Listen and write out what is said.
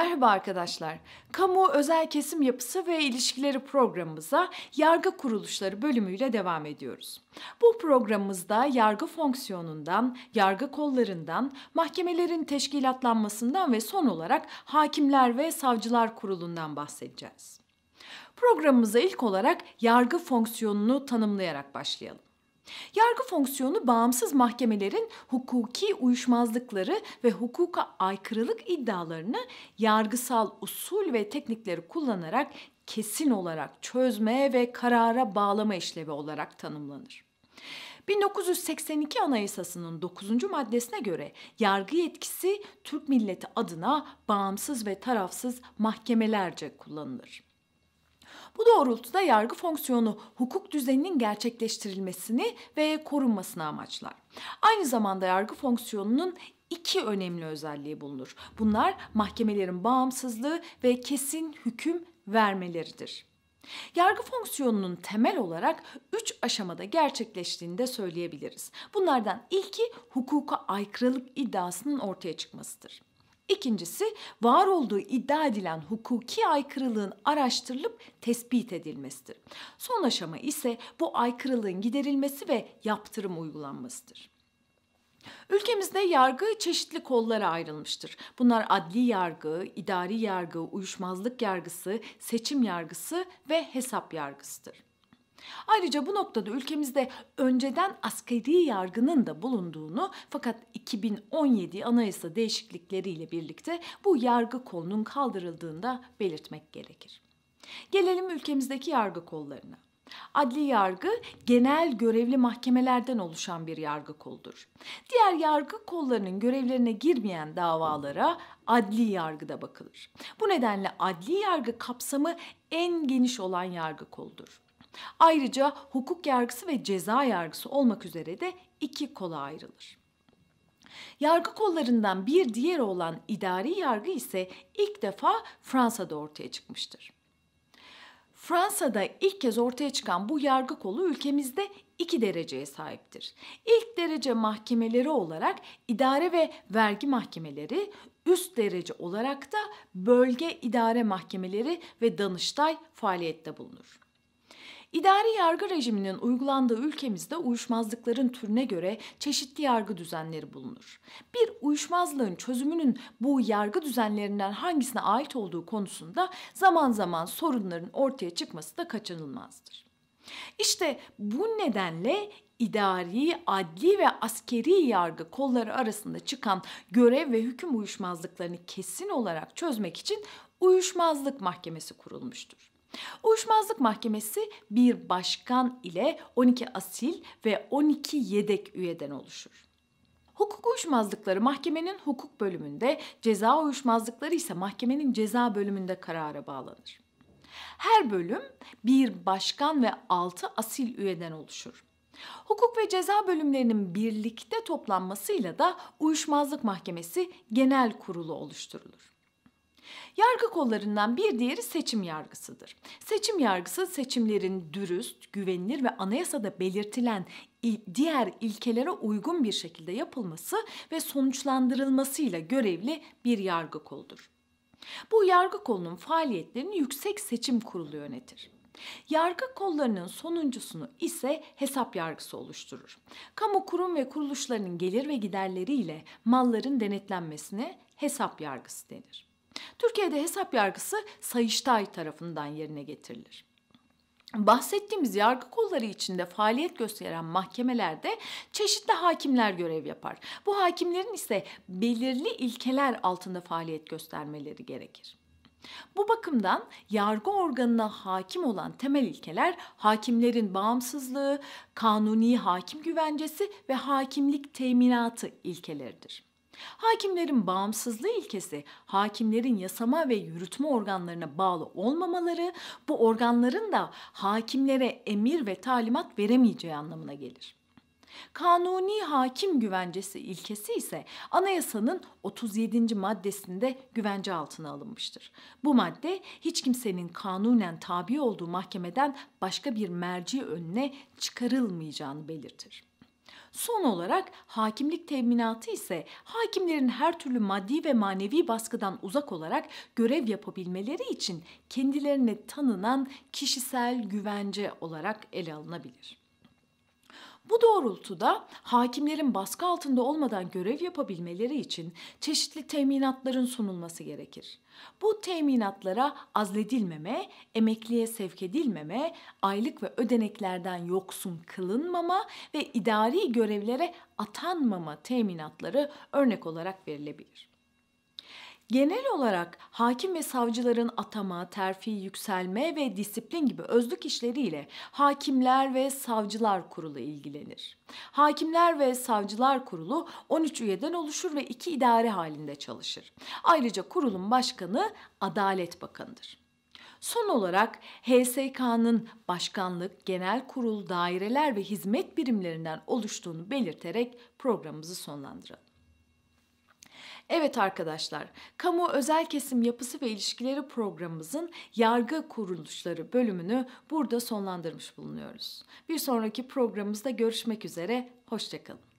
Merhaba arkadaşlar. Kamu Özel Kesim Yapısı ve İlişkileri programımıza Yargı Kuruluşları bölümüyle devam ediyoruz. Bu programımızda yargı fonksiyonundan, yargı kollarından, mahkemelerin teşkilatlanmasından ve son olarak Hakimler ve Savcılar Kurulu'ndan bahsedeceğiz. Programımıza ilk olarak yargı fonksiyonunu tanımlayarak başlayalım. Yargı fonksiyonu bağımsız mahkemelerin hukuki uyuşmazlıkları ve hukuka aykırılık iddialarını yargısal usul ve teknikleri kullanarak kesin olarak çözme ve karara bağlama işlevi olarak tanımlanır. 1982 Anayasası'nın 9. maddesine göre yargı yetkisi Türk milleti adına bağımsız ve tarafsız mahkemelerce kullanılır. Bu doğrultuda yargı fonksiyonu hukuk düzeninin gerçekleştirilmesini ve korunmasını amaçlar. Aynı zamanda yargı fonksiyonunun iki önemli özelliği bulunur. Bunlar mahkemelerin bağımsızlığı ve kesin hüküm vermeleridir. Yargı fonksiyonunun temel olarak üç aşamada gerçekleştiğini de söyleyebiliriz. Bunlardan ilki hukuka aykırılık iddiasının ortaya çıkmasıdır. İkincisi var olduğu iddia edilen hukuki aykırılığın araştırılıp tespit edilmesidir. Son aşama ise bu aykırılığın giderilmesi ve yaptırım uygulanmasıdır. Ülkemizde yargı çeşitli kollara ayrılmıştır. Bunlar adli yargı, idari yargı, uyuşmazlık yargısı, seçim yargısı ve hesap yargısıdır. Ayrıca bu noktada ülkemizde önceden askeri yargının da bulunduğunu fakat 2017 anayasa değişiklikleriyle birlikte bu yargı kolunun kaldırıldığında belirtmek gerekir. Gelelim ülkemizdeki yargı kollarına. Adli yargı genel görevli mahkemelerden oluşan bir yargı koldur. Diğer yargı kollarının görevlerine girmeyen davalara adli yargıda bakılır. Bu nedenle adli yargı kapsamı en geniş olan yargı koldur. Ayrıca hukuk yargısı ve ceza yargısı olmak üzere de iki kola ayrılır. Yargı kollarından bir diğeri olan idari yargı ise ilk defa Fransa'da ortaya çıkmıştır. Fransa'da ilk kez ortaya çıkan bu yargı kolu ülkemizde iki dereceye sahiptir. İlk derece mahkemeleri olarak idare ve vergi mahkemeleri, üst derece olarak da bölge idare mahkemeleri ve Danıştay faaliyette bulunur. İdari yargı rejiminin uygulandığı ülkemizde uyuşmazlıkların türüne göre çeşitli yargı düzenleri bulunur. Bir uyuşmazlığın çözümünün bu yargı düzenlerinden hangisine ait olduğu konusunda zaman zaman sorunların ortaya çıkması da kaçınılmazdır. İşte bu nedenle idari, adli ve askeri yargı kolları arasında çıkan görev ve hüküm uyuşmazlıklarını kesin olarak çözmek için uyuşmazlık mahkemesi kurulmuştur. Uyuşmazlık Mahkemesi bir başkan ile 12 asil ve 12 yedek üyeden oluşur. Hukuk uyuşmazlıkları mahkemenin hukuk bölümünde, ceza uyuşmazlıkları ise mahkemenin ceza bölümünde karara bağlanır. Her bölüm bir başkan ve 6 asil üyeden oluşur. Hukuk ve ceza bölümlerinin birlikte toplanmasıyla da Uyuşmazlık Mahkemesi Genel Kurulu oluşturulur. Yargı kollarından bir diğeri seçim yargısıdır. Seçim yargısı seçimlerin dürüst, güvenilir ve anayasada belirtilen diğer ilkelere uygun bir şekilde yapılması ve sonuçlandırılmasıyla görevli bir yargı koludur. Bu yargı kolunun faaliyetlerini Yüksek Seçim Kurulu yönetir. Yargı kollarının sonuncusunu ise hesap yargısı oluşturur. Kamu kurum ve kuruluşlarının gelir ve giderleriyle malların denetlenmesine hesap yargısı denir. Türkiye'de hesap yargısı Sayıştay tarafından yerine getirilir. Bahsettiğimiz yargı kolları içinde faaliyet gösteren mahkemelerde çeşitli hakimler görev yapar. Bu hakimlerin ise belirli ilkeler altında faaliyet göstermeleri gerekir. Bu bakımdan yargı organına hakim olan temel ilkeler hakimlerin bağımsızlığı, kanuni hakim güvencesi ve hakimlik teminatı ilkeleridir. Hakimlerin bağımsızlığı ilkesi, hakimlerin yasama ve yürütme organlarına bağlı olmamaları, bu organların da hakimlere emir ve talimat veremeyeceği anlamına gelir. Kanuni hakim güvencesi ilkesi ise anayasanın 37. maddesinde güvence altına alınmıştır. Bu madde hiç kimsenin kanunen tabi olduğu mahkemeden başka bir merci önüne çıkarılmayacağını belirtir. Son olarak hakimlik teminatı ise hakimlerin her türlü maddi ve manevi baskıdan uzak olarak görev yapabilmeleri için kendilerine tanınan kişisel güvence olarak ele alınabilir. Bu doğrultuda hakimlerin baskı altında olmadan görev yapabilmeleri için çeşitli teminatların sunulması gerekir. Bu teminatlara azledilmeme, emekliye sevk edilmeme, aylık ve ödeneklerden yoksun kılınmama ve idari görevlere atanmama teminatları örnek olarak verilebilir. Genel olarak hakim ve savcıların atama, terfi, yükselme ve disiplin gibi özlük işleriyle Hakimler ve Savcılar Kurulu ilgilenir. Hakimler ve Savcılar Kurulu 13 üyeden oluşur ve iki idare halinde çalışır. Ayrıca kurulun başkanı Adalet Bakanı'dır. Son olarak HSK'nın başkanlık, genel kurul, daireler ve hizmet birimlerinden oluştuğunu belirterek programımızı sonlandıralım. Evet arkadaşlar, Kamu Özel Kesim Yapısı ve İlişkileri programımızın Yargı Kuruluşları bölümünü burada sonlandırmış bulunuyoruz. Bir sonraki programımızda görüşmek üzere, hoşçakalın.